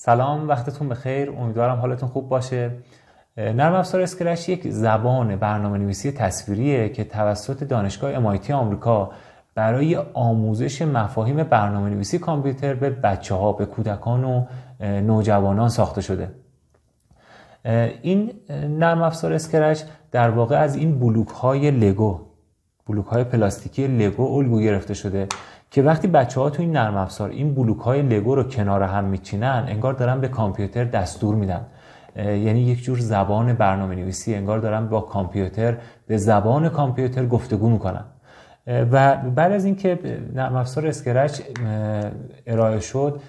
سلام وقتتون بخیر امیدوارم حالتون خوب باشه نرم افزار اسکرچ یک زبان برنامه نویسی تصویریه که توسط دانشگاه MIT آمریکا برای آموزش مفاهیم برنامه نویسی کامپیوتر به بچه ها به کودکان و نوجوانان ساخته شده این نرم افزار اسکرچ در واقع از این بلوک های لگو بلوک های پلاستیکی لگو الگو گرفته شده که وقتی بچه ها تو این نرم افزار این بلوک های لگو رو کنار هم میچینن انگار دارن به کامپیوتر دستور میدن یعنی یک جور زبان برنامه نویسی انگار دارن با کامپیوتر به زبان کامپیوتر گفتگو میکنن و بعد از اینکه نرم افزار اسکرچ ارائه شد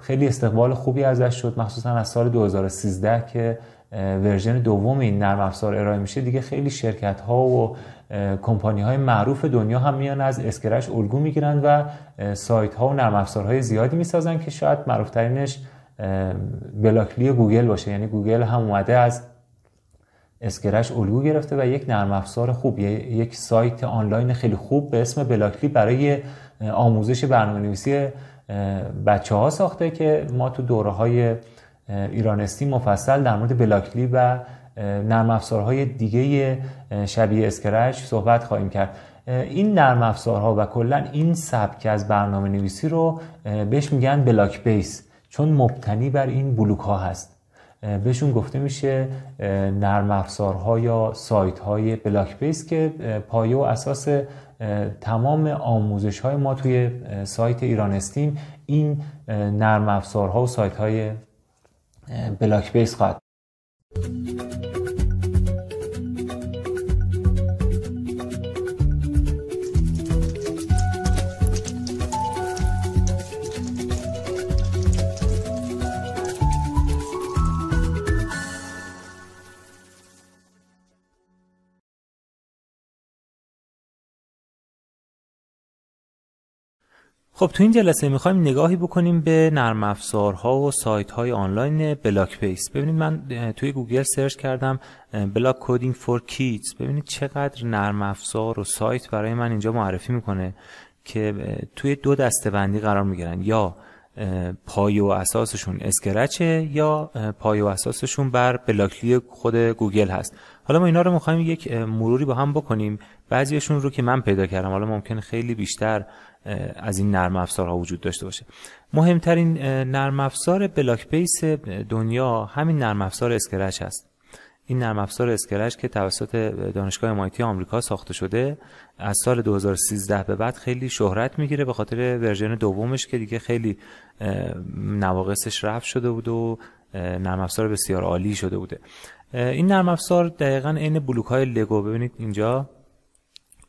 خیلی استقبال خوبی ازش شد مخصوصا از سال 2013 که ورژن دوم این نرم افزار ارائه میشه دیگه خیلی شرکت ها و کمپانی های معروف دنیا هم میان از اسکرش الگو میگیرن و سایت ها و نرم های زیادی میسازن که شاید معروف ترینش بلاکلی گوگل باشه یعنی گوگل هم اومده از اسکرش الگو گرفته و یک نرم افزار خوب یک سایت آنلاین خیلی خوب به اسم بلاکلی برای آموزش برنامه نویسی بچه ها ساخته که ما تو دوره های ایرانستی مفصل در مورد بلاکلی و نرم افزارهای دیگه شبیه اسکرچ صحبت خواهیم کرد این نرم افزارها و کلا این سبک از برنامه نویسی رو بهش میگن بلاک بیس چون مبتنی بر این بلوک ها هست بهشون گفته میشه نرم افزارها یا سایت های بلاک بیس که پایه و اساس تمام آموزش های ما توی سایت ایران استیم این نرم افزارها و سایت های بلاک بیس خواهد خب تو این جلسه میخوایم نگاهی بکنیم به نرم افزارها و سایت های آنلاین بلاک پیس ببینید من توی گوگل سرچ کردم بلاک کودینگ فور کیدز ببینید چقدر نرم افزار و سایت برای من اینجا معرفی میکنه که توی دو دسته بندی قرار میگیرن یا پای و اساسشون اسکرچه یا پای و اساسشون بر بلاکلی خود گوگل هست حالا ما اینا رو میخوایم یک مروری با هم بکنیم بعضیشون رو که من پیدا کردم حالا ممکن خیلی بیشتر از این نرم افزارها وجود داشته باشه مهمترین نرم افزار بلاک بیس دنیا همین نرم افزار اسکرچ هست این نرم افزار اسکرچ که توسط دانشگاه مایتی آمریکا ساخته شده از سال 2013 به بعد خیلی شهرت میگیره به خاطر ورژن دومش که دیگه خیلی نواقصش رفت شده بود و نرم افزار بسیار عالی شده بوده این نرم افزار دقیقا عین بلوک های لگو ببینید اینجا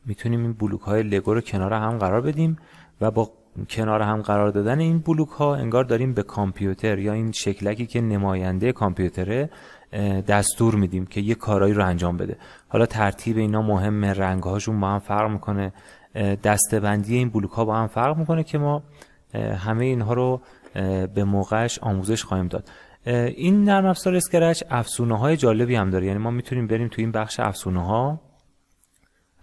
میتونیم این بلوک های لگو رو کنار هم قرار بدیم و با کنار هم قرار دادن این بلوک ها انگار داریم به کامپیوتر یا این شکلکی که نماینده کامپیوتره دستور میدیم که یه کارایی رو انجام بده حالا ترتیب اینا مهمه رنگ هاشون با هم فرق میکنه دستبندی این بلوک ها با هم فرق میکنه که ما همه اینها رو به موقعش آموزش خواهیم داد این نرم افزار اسکرچ افسونه های جالبی هم داره یعنی ما میتونیم بریم تو این بخش افسونه ها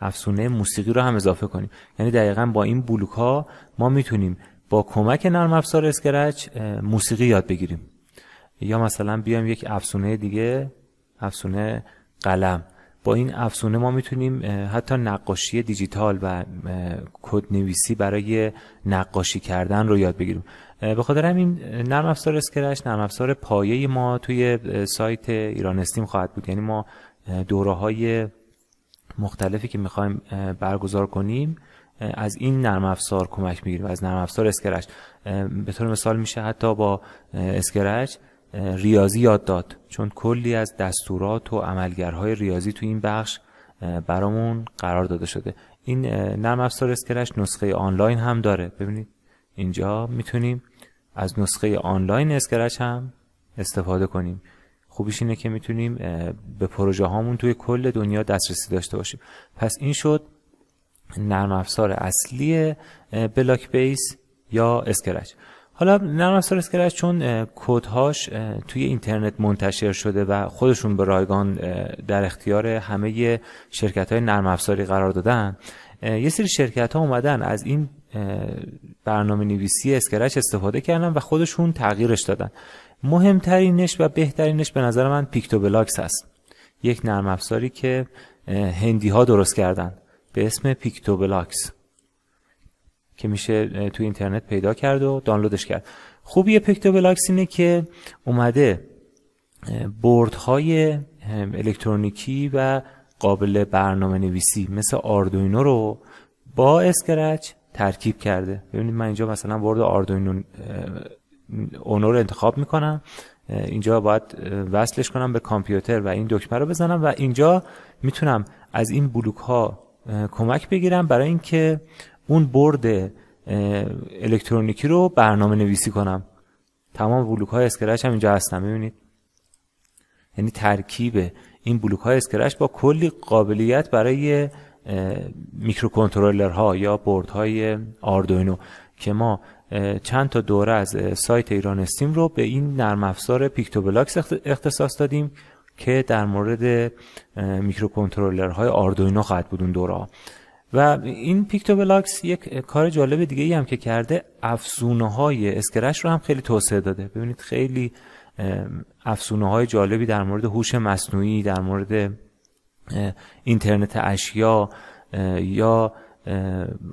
افسونه موسیقی رو هم اضافه کنیم یعنی دقیقا با این بلوک ها ما میتونیم با کمک نرم افزار اسکرچ موسیقی یاد بگیریم یا مثلا بیایم یک افسونه دیگه افسونه قلم با این افسونه ما میتونیم حتی نقاشی دیجیتال و کد نویسی برای نقاشی کردن رو یاد بگیریم به خاطر همین نرم افزار اسکرچ نرم افزار پایه ما توی سایت ایران استیم خواهد بود یعنی ما دوره مختلفی که میخوایم برگزار کنیم از این نرم افزار کمک میگیریم از نرم افزار اسکرچ به طور مثال میشه حتی با اسکرچ ریاضی یاد داد چون کلی از دستورات و عملگرهای ریاضی تو این بخش برامون قرار داده شده این نرم افزار اسکرچ نسخه آنلاین هم داره ببینید اینجا میتونیم از نسخه آنلاین اسکرچ هم استفاده کنیم خوبیش اینه که میتونیم به پروژه هامون توی کل دنیا دسترسی داشته باشیم پس این شد نرم افزار اصلی بلاک بیس یا اسکرچ حالا نرم افزار اسکرچ چون کدهاش توی اینترنت منتشر شده و خودشون به رایگان در اختیار همه شرکت های نرم افزاری قرار دادن یه سری شرکت ها اومدن از این برنامه نویسی اسکرچ استفاده کردن و خودشون تغییرش دادن مهمترینش و بهترینش به نظر من پیکتو بلاکس هست یک نرم افزاری که هندی ها درست کردن به اسم پیکتو بلاکس که میشه تو اینترنت پیدا کرد و دانلودش کرد خوبی پیکتو بلاکس اینه که اومده بورد های الکترونیکی و قابل برنامه نویسی مثل آردوینو رو با اسکرچ ترکیب کرده ببینید من اینجا مثلا بورد آردوینو اونو انتخاب میکنم اینجا باید وصلش کنم به کامپیوتر و این دکمه رو بزنم و اینجا میتونم از این بلوک ها کمک بگیرم برای اینکه اون برد الکترونیکی رو برنامه نویسی کنم تمام بلوک های اسکرچ هم اینجا هستن میبینید یعنی ترکیب این بلوک های اسکرچ با کلی قابلیت برای میکروکنترلرها ها یا برد های آردوینو که ما چند تا دوره از سایت ایران استیم رو به این نرم افزار پیکتو بلاکس اختصاص دادیم که در مورد های آردوینو خواهد بود اون دوره و این پیکتو بلاکس یک کار جالب دیگه ای هم که کرده افزونه های اسکرش رو هم خیلی توسعه داده ببینید خیلی افزونه های جالبی در مورد هوش مصنوعی در مورد اینترنت اشیا یا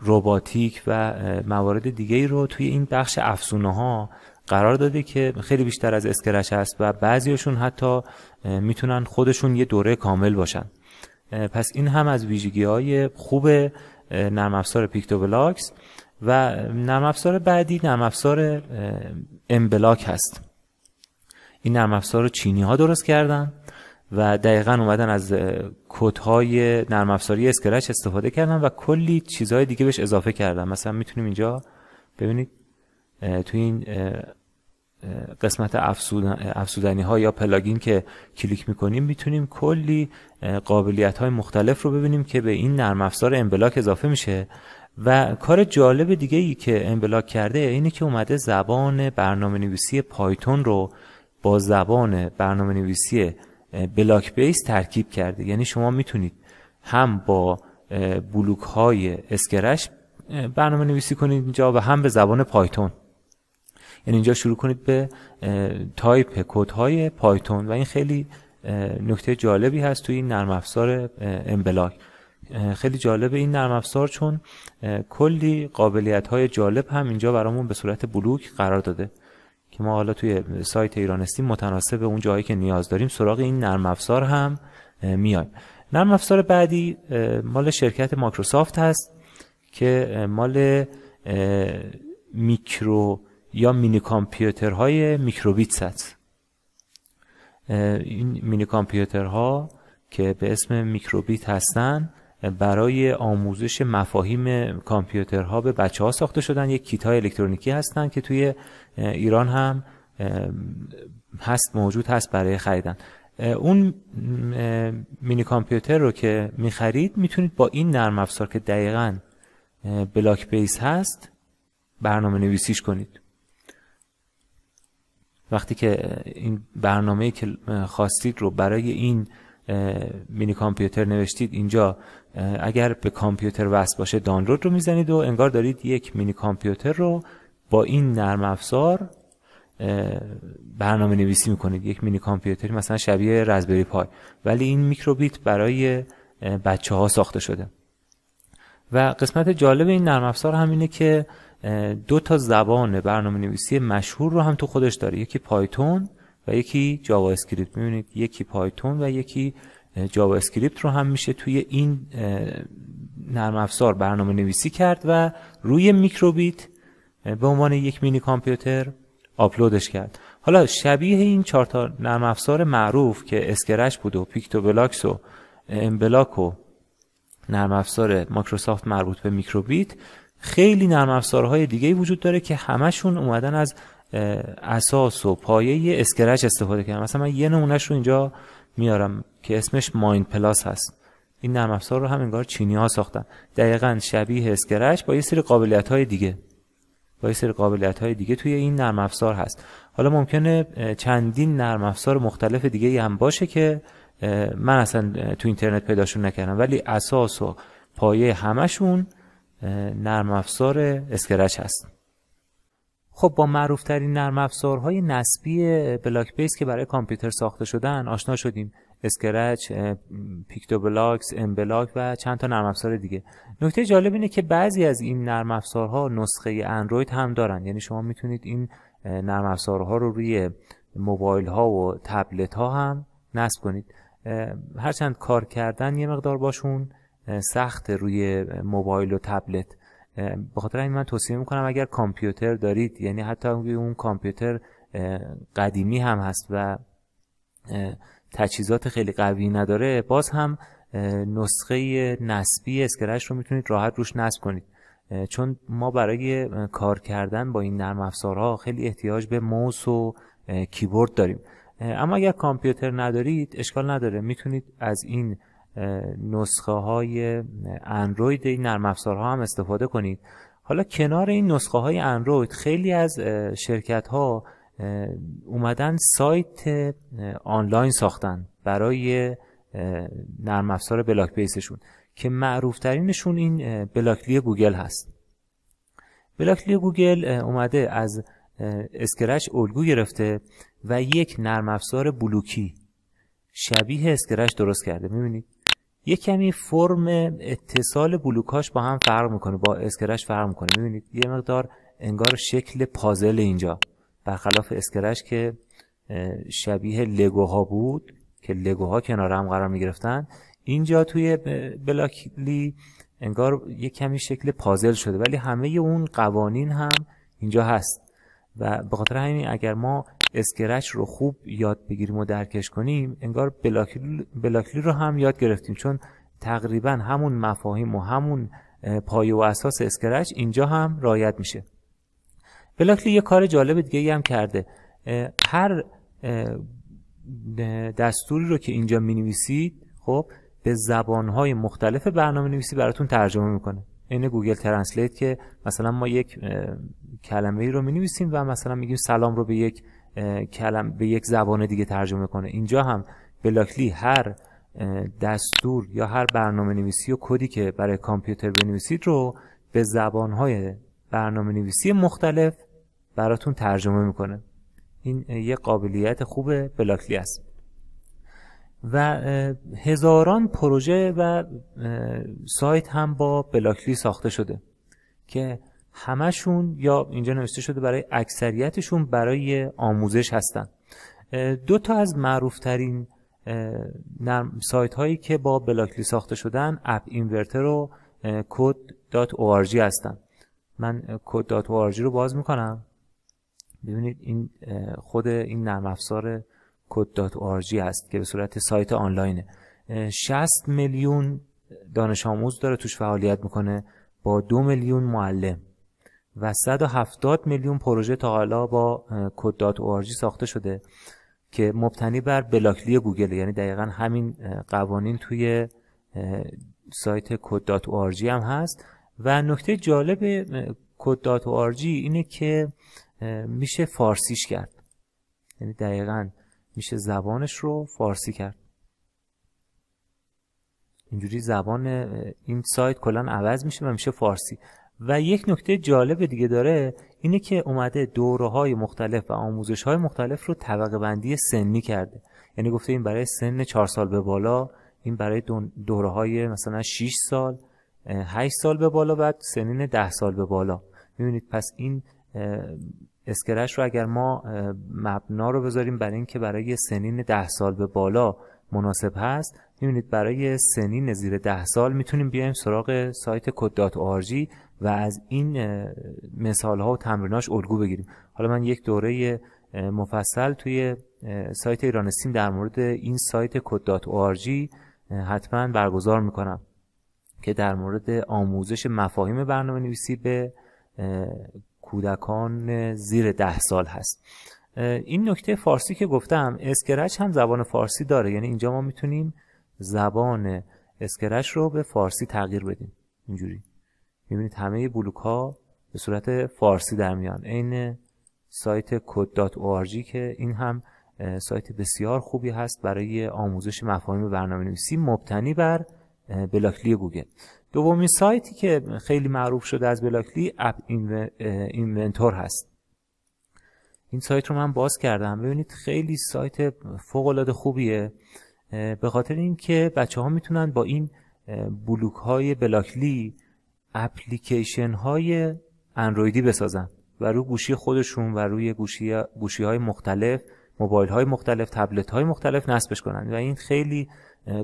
روباتیک و موارد دیگه رو توی این بخش افزونه ها قرار داده که خیلی بیشتر از اسکرش هست و بعضیشون حتی میتونن خودشون یه دوره کامل باشن پس این هم از ویژگی های خوب نرم افزار پیکتو بلاکس و نرم افزار بعدی نرم افزار امبلاک هست این نرم افزار رو چینی ها درست کردن و دقیقا اومدن از کدهای نرم افزاری اسکرچ استفاده کردن و کلی چیزهای دیگه بهش اضافه کردن مثلا میتونیم اینجا ببینید تو این قسمت افزودنی ها یا پلاگین که کلیک میکنیم میتونیم کلی قابلیت های مختلف رو ببینیم که به این نرم افزار امبلاک اضافه میشه و کار جالب دیگه ای که امبلاک کرده اینه که اومده زبان برنامه نویسی پایتون رو با زبان برنامه نویسی بلاک بیس ترکیب کرده یعنی شما میتونید هم با بلوک های اسکرش برنامه نویسی کنید اینجا و هم به زبان پایتون یعنی اینجا شروع کنید به تایپ کد های پایتون و این خیلی نکته جالبی هست توی این نرم افزار امبلاک خیلی جالب این نرم افزار چون کلی قابلیت های جالب هم اینجا برامون به صورت بلوک قرار داده که ما حالا توی سایت ایران استیم متناسب اون جایی که نیاز داریم سراغ این نرم افزار هم میایم نرم افزار بعدی مال شرکت مایکروسافت هست که مال میکرو یا مینی کامپیوترهای بیت هست این مینی کامپیوترها که به اسم میکروبیت هستن برای آموزش مفاهیم کامپیوترها به بچه ها ساخته شدن یک کیت های الکترونیکی هستن که توی ایران هم هست موجود هست برای خریدن اون مینی کامپیوتر رو که میخرید میتونید با این نرم افزار که دقیقا بلاک بیس هست برنامه نویسیش کنید وقتی که این برنامه که خواستید رو برای این مینی کامپیوتر نوشتید اینجا اگر به کامپیوتر وصل باشه دانلود رو میزنید و انگار دارید یک مینی کامپیوتر رو با این نرم افزار برنامه نویسی میکنید یک مینی کامپیوتری مثلا شبیه رزبری پای ولی این میکروبیت برای بچه ها ساخته شده و قسمت جالب این نرم افزار همینه که دو تا زبان برنامه نویسی مشهور رو هم تو خودش داره یکی پایتون و یکی جاوا اسکریپت میبینید یکی پایتون و یکی جاوا اسکریپت رو هم میشه توی این نرم افزار برنامه نویسی کرد و روی میکروبیت به عنوان یک مینی کامپیوتر آپلودش کرد حالا شبیه این چهار تا نرم افزار معروف که اسکرچ بود و پیکتو بلاکس و امبلاک و نرم افزار مایکروسافت مربوط به میکروبیت خیلی نرم افزارهای دیگه وجود داره که همشون اومدن از اساس و پایه اسکرچ استفاده کردن مثلا من یه نمونهش رو اینجا میارم که اسمش ماین پلاس هست این نرم افزار رو هم انگار چینی ها ساختن دقیقا شبیه اسکرچ با یه سری قابلیت های دیگه یه قابلیت های دیگه توی این نرم افزار هست حالا ممکنه چندین نرم افزار مختلف دیگه هم باشه که من اصلا تو اینترنت پیداشون نکردم ولی اساس و پایه همشون نرم افزار اسکرچ هست خب با معروف ترین نرم افزارهای نسبی بلاک بیس که برای کامپیوتر ساخته شدن آشنا شدیم اسکرچ پیکتو بلاکس ام بلاک و چند تا نرم افزار دیگه نکته جالب اینه که بعضی از این نرم افزارها نسخه اندروید هم دارن یعنی شما میتونید این نرم افزارها رو روی موبایل ها و تبلت ها هم نصب کنید هرچند کار کردن یه مقدار باشون سخت روی موبایل و تبلت به خاطر این من توصیه میکنم اگر کامپیوتر دارید یعنی حتی اون کامپیوتر قدیمی هم هست و تجهیزات خیلی قوی نداره باز هم نسخه نسبی اسکرش رو میتونید راحت روش نصب کنید چون ما برای کار کردن با این نرم افزارها خیلی احتیاج به موس و کیبورد داریم اما اگر کامپیوتر ندارید اشکال نداره میتونید از این نسخه های اندروید این نرم افزارها هم استفاده کنید حالا کنار این نسخه های اندروید خیلی از شرکت ها اومدن سایت آنلاین ساختن برای نرم افزار بلاک بیسشون که معروف ترینشون این بلاکلی گوگل هست بلاکلی گوگل اومده از اسکرچ الگو گرفته و یک نرم افزار بلوکی شبیه اسکرچ درست کرده میبینید یک کمی فرم اتصال بلوکاش با هم فرق میکنه با اسکرچ فرق میکنه میبینید یه مقدار انگار شکل پازل اینجا برخلاف اسکرش که شبیه لگوها بود که لگوها کنار هم قرار می گرفتن اینجا توی بلاکلی انگار یه کمی شکل پازل شده ولی همه اون قوانین هم اینجا هست و به خاطر همین اگر ما اسکرچ رو خوب یاد بگیریم و درکش کنیم انگار بلاکلی, رو هم یاد گرفتیم چون تقریبا همون مفاهیم و همون پایه و اساس اسکرچ اینجا هم رایت میشه بلاکلی یه کار جالب دیگه هم کرده هر دستوری رو که اینجا می نویسید خب به زبانهای مختلف برنامه نویسی براتون ترجمه میکنه این گوگل ترنسلیت که مثلا ما یک کلمه ای رو می نویسیم و مثلا میگیم سلام رو به یک کلم به یک زبان دیگه ترجمه کنه اینجا هم بلاکلی هر دستور یا هر برنامه نویسی و کدی که برای کامپیوتر بنویسید رو به زبانهای برنامه نویسی مختلف براتون ترجمه میکنه این یه قابلیت خوب بلاکلی است و هزاران پروژه و سایت هم با بلاکلی ساخته شده که همشون یا اینجا نوشته شده برای اکثریتشون برای آموزش هستن دو تا از معروفترین سایت هایی که با بلاکلی ساخته شدن اپ اینورتر و دات هستن من دات رو باز میکنم ببینید این خود این نرم افزار code.org هست که به صورت سایت آنلاینه 60 میلیون دانش آموز داره توش فعالیت میکنه با دو میلیون معلم و 170 میلیون پروژه تا حالا با code.org ساخته شده که مبتنی بر بلاکلی گوگل یعنی دقیقا همین قوانین توی سایت code.org هم هست و نکته جالب code.org اینه که میشه فارسیش کرد یعنی دقیقا میشه زبانش رو فارسی کرد اینجوری زبان این سایت کلا عوض میشه و میشه فارسی و یک نکته جالب دیگه داره اینه که اومده دوره های مختلف و آموزش های مختلف رو طبقه بندی سنی کرده یعنی گفته این برای سن چهار سال به بالا این برای دوره های مثلا 6 سال 8 سال به بالا بعد سنین 10 سال به بالا میبینید پس این اسکرش رو اگر ما مبنا رو بذاریم برای اینکه برای سنین ده سال به بالا مناسب هست میبینید برای سنین زیر ده سال میتونیم بیایم سراغ سایت آرژی و از این مثال ها و تمریناش الگو بگیریم حالا من یک دوره مفصل توی سایت ایران سیم در مورد این سایت آرژی حتما برگزار میکنم که در مورد آموزش مفاهیم برنامه نویسی به کودکان زیر ده سال هست این نکته فارسی که گفتم اسکرچ هم زبان فارسی داره یعنی اینجا ما میتونیم زبان اسکرچ رو به فارسی تغییر بدیم اینجوری میبینید همه بلوک ها به صورت فارسی در میان عین سایت code.org که این هم سایت بسیار خوبی هست برای آموزش مفاهیم برنامه نویسی مبتنی بر بلاکلی گوگل دومین سایتی که خیلی معروف شده از بلاکلی اپ اینونتور هست این سایت رو من باز کردم ببینید خیلی سایت فوق العاده خوبیه به خاطر اینکه بچه ها میتونن با این بلوک های بلاکلی اپلیکیشن های اندرویدی بسازن و روی گوشی خودشون و روی گوشی, های مختلف موبایل های مختلف تبلت های مختلف نصبش کنن و این خیلی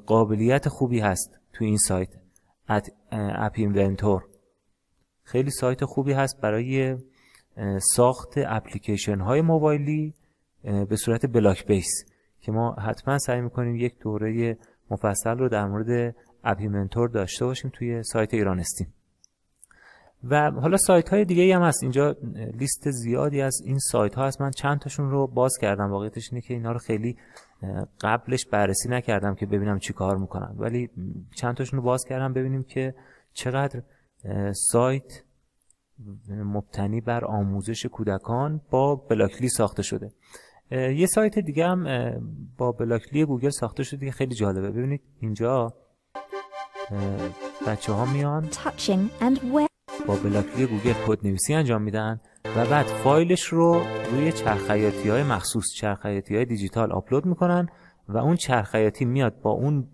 قابلیت خوبی هست تو این سایت اپ اینونتور خیلی سایت خوبی هست برای ساخت اپلیکیشن های موبایلی به صورت بلاک بیس که ما حتما سعی میکنیم یک دوره مفصل رو در مورد اپیمنتور داشته باشیم توی سایت ایران استیم و حالا سایت های دیگه هم هست اینجا لیست زیادی از این سایت ها هست من چند تاشون رو باز کردم واقعیتش اینه که اینا رو خیلی قبلش بررسی نکردم که ببینم چی کار میکنن ولی چند تاشون رو باز کردم ببینیم که چقدر سایت مبتنی بر آموزش کودکان با بلاکلی ساخته شده یه سایت دیگه هم با بلاکلی گوگل ساخته شده که خیلی جالبه ببینید اینجا بچه ها میان با بلاکی گوگل کد نویسی انجام میدن و بعد فایلش رو روی چرخیاتی های مخصوص چرخیاتی های دیجیتال آپلود میکنن و اون چرخیاتی میاد با اون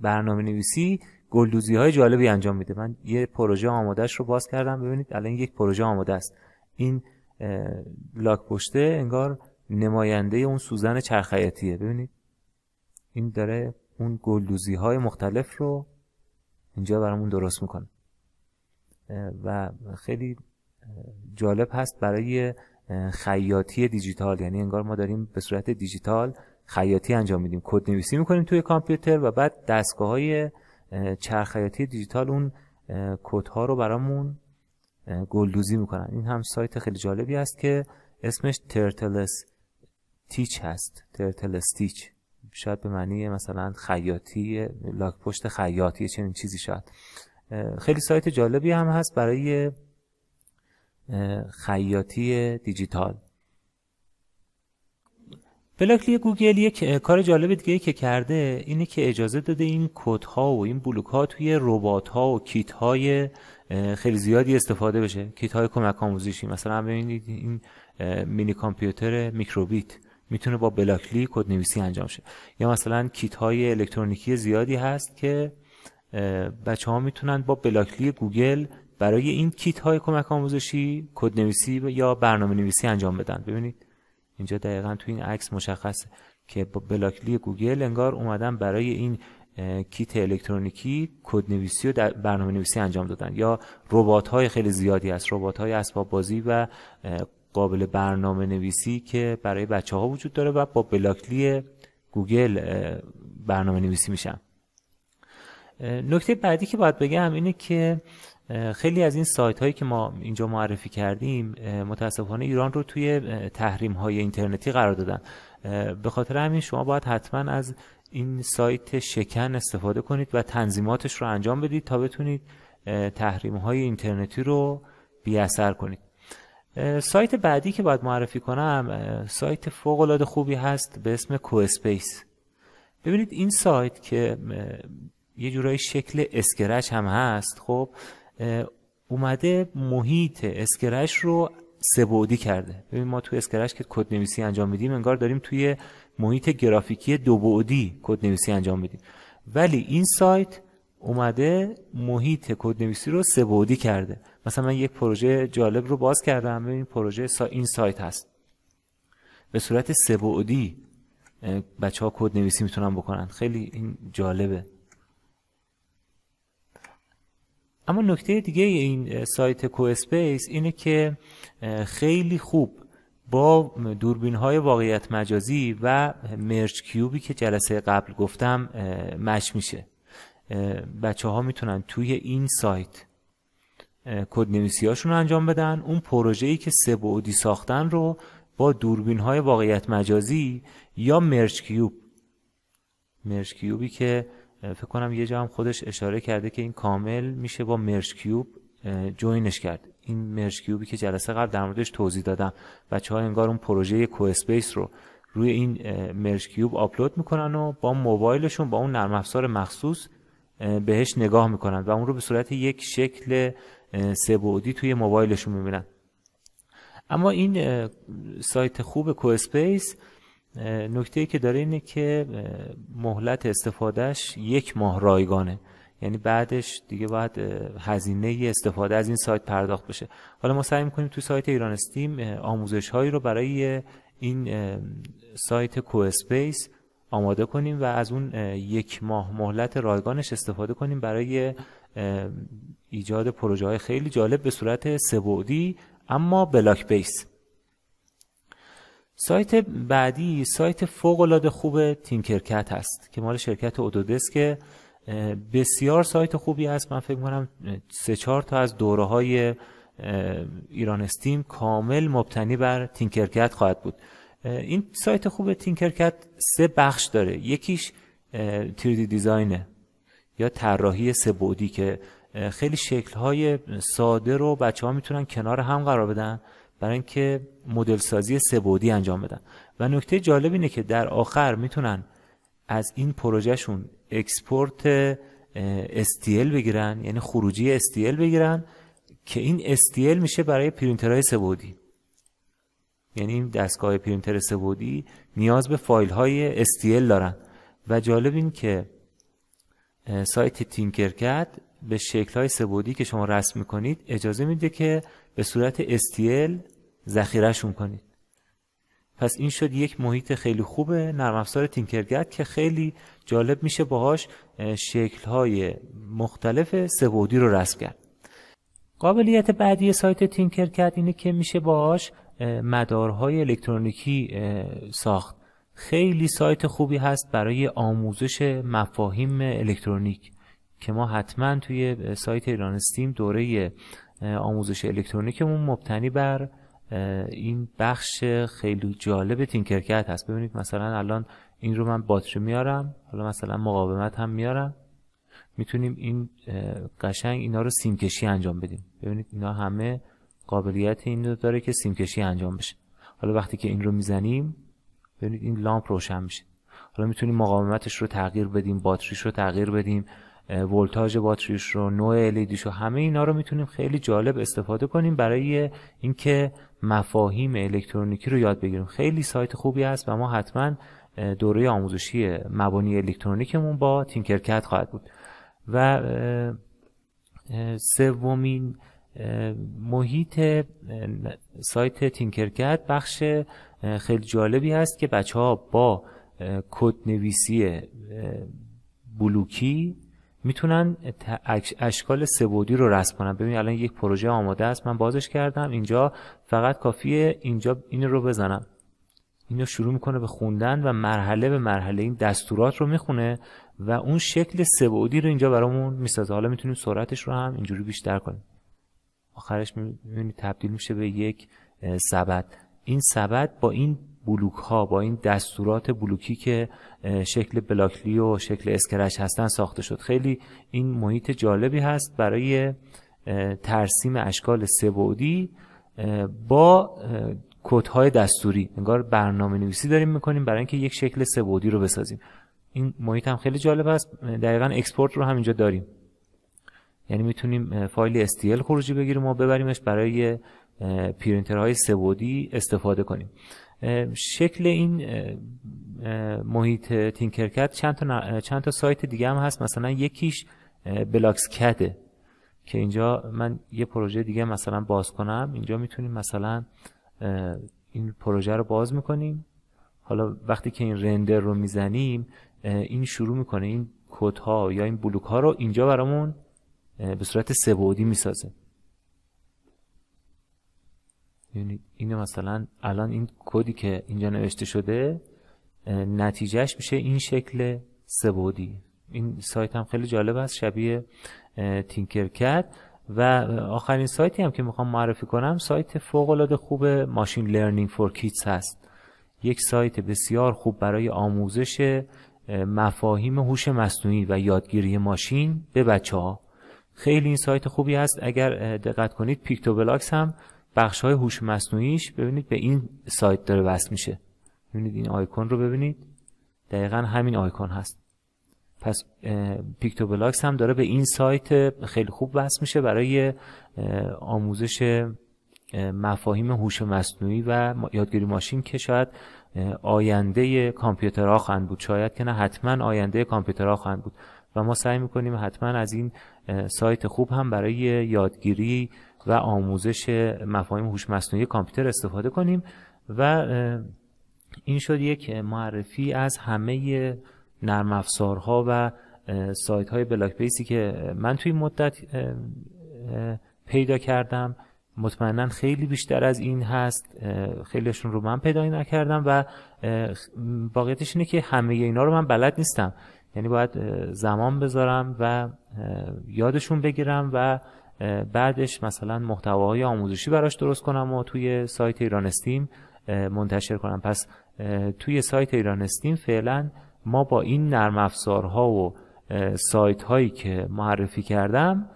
برنامه نویسی گلدوزی های جالبی انجام میده من یه پروژه آمادهش رو باز کردم ببینید الان یک پروژه آماده است این لاک پشته انگار نماینده اون سوزن چرخیاتیه ببینید این داره اون گلدوزی های مختلف رو اینجا برامون درست میکنه و خیلی جالب هست برای خیاطی دیجیتال یعنی انگار ما داریم به صورت دیجیتال خیاطی انجام میدیم کد نویسی میکنیم توی کامپیوتر و بعد دستگاه های چرخیاتی دیجیتال اون کد ها رو برامون گلدوزی میکنن این هم سایت خیلی جالبی هست که اسمش ترتلس تیچ هست ترتلس تیچ شاید به معنی مثلا خیاطی لاک پشت خیاطی چنین چیزی شاید خیلی سایت جالبی هم هست برای خیاطی دیجیتال بلاکلی گوگل یک کار جالب دیگه که کرده اینه که اجازه داده این کد ها و این بلوک ها توی ربات ها و کیت های خیلی زیادی استفاده بشه کیت های کمک آموزشی مثلا ببینید این مینی کامپیوتر میکروبیت میتونه با بلاکلی کد نویسی انجام شه یا مثلا کیت های الکترونیکی زیادی هست که بچه ها میتونن با بلاکلی گوگل برای این کیت های کمک آموزشی کد نویسی یا برنامه نویسی انجام بدن ببینید اینجا دقیقا تو این عکس مشخص که با بلاکلی گوگل انگار اومدن برای این کیت الکترونیکی کد نویسی و برنامه نویسی انجام دادن یا ربات های خیلی زیادی از ربات های اسباب بازی و قابل برنامه نویسی که برای بچه ها وجود داره و با بلاکلی گوگل برنامه نویسی میشن نکته بعدی که باید بگم اینه که خیلی از این سایت هایی که ما اینجا معرفی کردیم متاسفانه ایران رو توی تحریم های اینترنتی قرار دادن به خاطر همین شما باید حتما از این سایت شکن استفاده کنید و تنظیماتش رو انجام بدید تا بتونید تحریم های اینترنتی رو بی اثر کنید سایت بعدی که باید معرفی کنم سایت فوق العاده خوبی هست به اسم کوسپیس ببینید این سایت که یه جورایی شکل اسکرچ هم هست خب اومده محیط اسکرچ رو سبودی کرده ببین ما توی اسکرچ که کد نویسی انجام میدیم انگار داریم توی محیط گرافیکی دو بعدی کد نویسی انجام میدیم ولی این سایت اومده محیط کد نویسی رو سبودی کرده مثلا من یک پروژه جالب رو باز کردم ببین پروژه سا این سایت هست به صورت سبودی بچه ها کد نویسی میتونن بکنن خیلی این جالبه اما نکته دیگه این سایت کو اسپیس اینه که خیلی خوب با دوربین های واقعیت مجازی و مرچ کیوبی که جلسه قبل گفتم مش میشه بچه ها میتونن توی این سایت کد نویسی رو انجام بدن اون پروژه ای که سه بعدی ساختن رو با دوربین های واقعیت مجازی یا مرچ کیوب مرچ کیوبی که فکر کنم یه جا هم خودش اشاره کرده که این کامل میشه با مرج کیوب جوینش کرد این مرج کیوبی که جلسه قبل در موردش توضیح دادم بچه ها انگار اون پروژه کو رو روی این مرج کیوب آپلود میکنن و با موبایلشون با اون نرم افزار مخصوص بهش نگاه میکنن و اون رو به صورت یک شکل سه‌بعدی توی موبایلشون میبینن اما این سایت خوب کو نکته که داره اینه که مهلت استفادهش یک ماه رایگانه یعنی بعدش دیگه باید هزینه استفاده از این سایت پرداخت بشه حالا ما سعی میکنیم توی سایت ایران استیم آموزش هایی رو برای این سایت کو اسپیس آماده کنیم و از اون یک ماه مهلت رایگانش استفاده کنیم برای ایجاد پروژه های خیلی جالب به صورت سبودی اما بلاک بیس سایت بعدی سایت فوق العاده خوب تینکرکت هست که مال شرکت که بسیار سایت خوبی است من فکر کنم سه چهار تا از دوره های ایران استیم کامل مبتنی بر تینکرکت خواهد بود این سایت خوب تینکرکت سه بخش داره یکیش تیردی دیزاینه یا طراحی سه بعدی که خیلی شکل های ساده رو بچه ها میتونن کنار هم قرار بدن برای اینکه مدل سازی سبودی انجام بدن و نکته جالب اینه که در آخر میتونن از این پروژهشون اکسپورت STL بگیرن یعنی خروجی STL بگیرن که این STL میشه برای پرینترهای سبودی یعنی دستگاه پرینتر سبودی نیاز به فایل های STL دارن و جالب این که سایت تینکرکت به شکل های سبودی که شما رسم میکنید اجازه میده که به صورت STL ذخیرهشون کنید پس این شد یک محیط خیلی خوبه نرم افزار تینکرگت که خیلی جالب میشه باهاش شکل‌های مختلف سبودی رو رسم کرد قابلیت بعدی سایت تینکرگت اینه که میشه باهاش مدارهای الکترونیکی ساخت خیلی سایت خوبی هست برای آموزش مفاهیم الکترونیک که ما حتما توی سایت ایران استیم دوره آموزش الکترونیکمون مبتنی بر این بخش خیلی جالب تینکرکت هست ببینید مثلا الان این رو من باتری میارم حالا مثلا مقاومت هم میارم میتونیم این قشنگ اینا رو سیمکشی انجام بدیم ببینید اینا همه قابلیت این رو داره که سیمکشی انجام بشه حالا وقتی که این رو میزنیم ببینید این لامپ روشن میشه حالا میتونیم مقاومتش رو تغییر بدیم باتریش رو تغییر بدیم ولتاژ باتریش رو نوع الیدیش e رو همه اینا رو میتونیم خیلی جالب استفاده کنیم برای اینکه مفاهیم الکترونیکی رو یاد بگیریم خیلی سایت خوبی هست و ما حتما دوره آموزشی مبانی الکترونیکمون با تینکرکت خواهد بود و سومین محیط سایت تینکرکت بخش خیلی جالبی هست که بچه ها با کد نویسی بلوکی میتونن اشکال سبودی رو رسم کنن ببین الان یک پروژه آماده است من بازش کردم اینجا فقط کافیه اینجا این رو بزنم اینو شروع میکنه به خوندن و مرحله به مرحله این دستورات رو میخونه و اون شکل سبودی رو اینجا برامون میسازه حالا میتونیم سرعتش رو هم اینجوری بیشتر کنیم آخرش میبینی تبدیل میشه به یک سبد این سبد با این بلوک ها با این دستورات بلوکی که شکل بلاکلی و شکل اسکرچ هستن ساخته شد خیلی این محیط جالبی هست برای ترسیم اشکال سبودی با های دستوری انگار برنامه نویسی داریم میکنیم برای اینکه یک شکل سبودی رو بسازیم این محیط هم خیلی جالب است دقیقا اکسپورت رو اینجا داریم یعنی میتونیم فایل STL خروجی بگیریم و ببریمش برای پرینترهای سبودی استفاده کنیم شکل این محیط تینکرکت چند تا, چند تا سایت دیگه هم هست مثلا یکیش بلاکس کده که اینجا من یه پروژه دیگه مثلا باز کنم اینجا میتونیم مثلا این پروژه رو باز میکنیم حالا وقتی که این رندر رو میزنیم این شروع میکنه این کد ها یا این بلوک ها رو اینجا برامون به صورت سبودی میسازه یعنی این مثلا الان این کدی که اینجا نوشته شده نتیجهش میشه این شکل سبودی این سایت هم خیلی جالب است شبیه تینکر کرد و آخرین سایتی هم که میخوام معرفی کنم سایت فوق العاده خوب ماشین لرنینگ فور کیتس هست یک سایت بسیار خوب برای آموزش مفاهیم هوش مصنوعی و یادگیری ماشین به بچه ها خیلی این سایت خوبی هست اگر دقت کنید پیکتو بلاکس هم بخش های هوش مصنوعیش ببینید به این سایت داره وصل میشه ببینید این آیکون رو ببینید دقیقا همین آیکون هست پس پیکتو بلاکس هم داره به این سایت خیلی خوب وصل میشه برای آموزش مفاهیم هوش مصنوعی و یادگیری ماشین که شاید آینده کامپیوترها خواهند بود شاید که نه حتما آینده کامپیوترها خواهند بود و ما سعی میکنیم حتما از این سایت خوب هم برای یادگیری و آموزش مفاهیم هوش مصنوعی کامپیوتر استفاده کنیم و این شد یک معرفی از همه نرم افزارها و سایت های بلاک بیسی که من توی مدت پیدا کردم مطمئنا خیلی بیشتر از این هست خیلیشون رو من پیدا نکردم و واقعیتش اینه که همه اینا رو من بلد نیستم یعنی باید زمان بذارم و یادشون بگیرم و بعدش مثلا محتواهای آموزشی براش درست کنم و توی سایت ایران استیم منتشر کنم پس توی سایت ایران استیم فعلا ما با این نرم افزارها و سایت هایی که معرفی کردم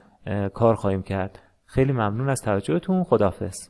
کار خواهیم کرد خیلی ممنون از توجهتون خدافظ